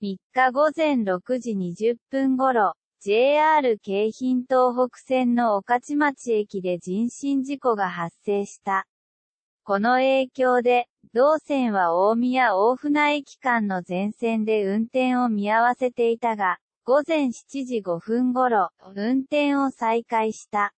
3日午前6時20分ごろ、JR 京浜東北線の御徒町駅で人身事故が発生した。この影響で、同線は大宮大船駅間の全線で運転を見合わせていたが、午前7時5分ごろ、運転を再開した。